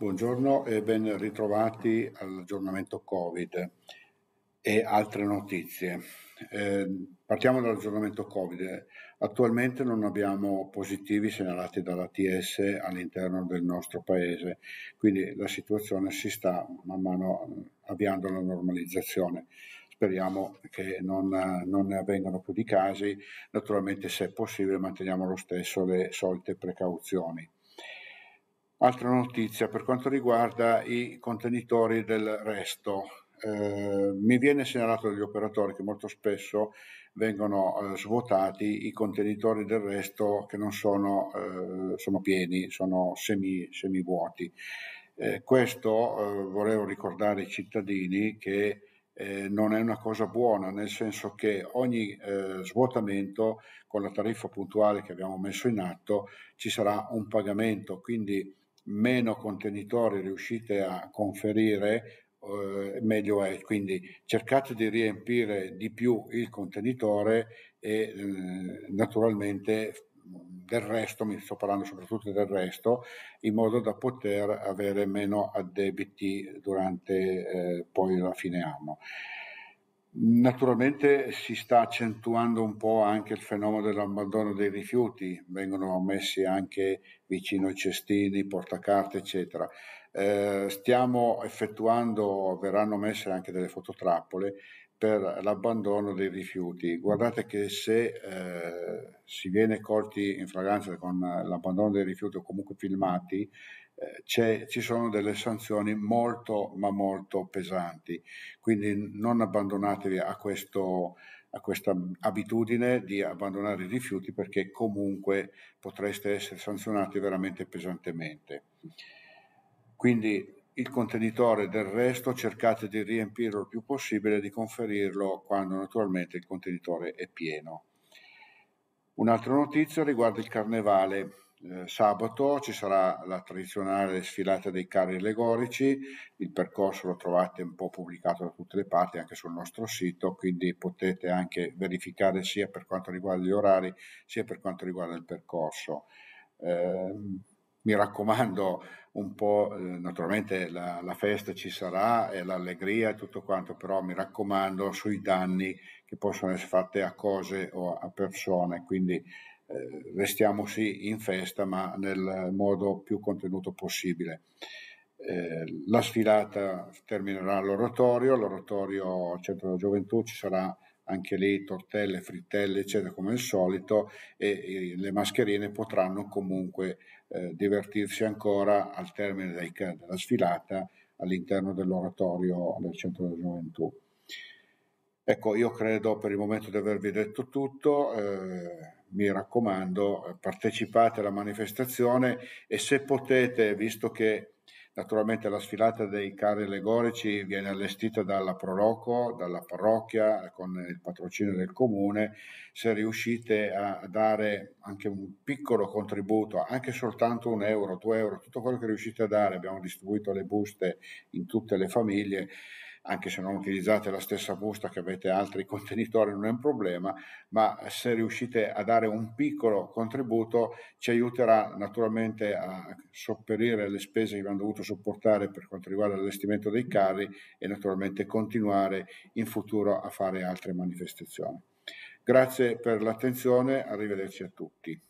Buongiorno e ben ritrovati all'aggiornamento Covid e altre notizie. Eh, partiamo dall'aggiornamento Covid. Attualmente non abbiamo positivi segnalati dall'ATS all'interno del nostro paese, quindi la situazione si sta man mano avviando alla normalizzazione. Speriamo che non, non ne avvengano più di casi, naturalmente se è possibile manteniamo lo stesso le solite precauzioni. Altra notizia per quanto riguarda i contenitori del resto. Eh, mi viene segnalato dagli operatori che molto spesso vengono eh, svuotati i contenitori del resto che non sono, eh, sono pieni, sono semi, vuoti. Eh, questo eh, volevo ricordare ai cittadini che eh, non è una cosa buona, nel senso che ogni svuotamento con la tariffa puntuale che abbiamo messo in atto ci sarà un pagamento, quindi meno contenitori riuscite a conferire, eh, meglio è. Quindi cercate di riempire di più il contenitore e eh, naturalmente del resto, mi sto parlando soprattutto del resto, in modo da poter avere meno addebiti durante eh, poi la fine anno. Naturalmente si sta accentuando un po' anche il fenomeno dell'abbandono dei rifiuti, vengono messi anche vicino ai cestini, portacarte, eccetera. Eh, stiamo effettuando, verranno messe anche delle fototrappole per l'abbandono dei rifiuti. Guardate che se eh, si viene colti in fragranza con l'abbandono dei rifiuti o comunque filmati, eh, ci sono delle sanzioni molto ma molto pesanti. Quindi non abbandonatevi a, questo, a questa abitudine di abbandonare i rifiuti perché comunque potreste essere sanzionati veramente pesantemente. Quindi il contenitore del resto cercate di riempirlo il più possibile, e di conferirlo quando naturalmente il contenitore è pieno. Un'altra notizia riguarda il carnevale. Eh, sabato ci sarà la tradizionale sfilata dei carri allegorici, il percorso lo trovate un po' pubblicato da tutte le parti anche sul nostro sito, quindi potete anche verificare sia per quanto riguarda gli orari sia per quanto riguarda il percorso. Eh, mi raccomando un po', eh, naturalmente la, la, festa ci sarà e l'allegria e tutto quanto, però mi raccomando sui danni che possono essere fatti a cose o a persone, quindi eh, restiamo sì in festa ma nel modo più contenuto possibile. Eh, la sfilata terminerà all'oratorio, l'oratorio Centro della Gioventù ci sarà anche lì tortelle, frittelle, eccetera, come al solito, e, e le mascherine potranno comunque eh, divertirsi ancora al termine dei, della sfilata all'interno dell'oratorio del Centro della Gioventù. Ecco, io credo per il momento di avervi detto tutto, eh, mi raccomando, eh, partecipate alla manifestazione e se potete, visto che Naturalmente la sfilata dei carri allegorici viene allestita dalla Proloco, dalla parrocchia, con il patrocinio del comune. Se riuscite a dare anche un piccolo contributo, anche soltanto un euro, due euro, tutto quello che riuscite a dare, abbiamo distribuito le buste in tutte le famiglie, anche se non utilizzate la stessa busta che avete altri contenitori non è un problema, ma se riuscite a dare un piccolo contributo ci aiuterà naturalmente a sopperire le spese che abbiamo dovuto sopportare per quanto riguarda l'allestimento dei carri e naturalmente continuare in futuro a fare altre manifestazioni. Grazie per l'attenzione, arrivederci a tutti.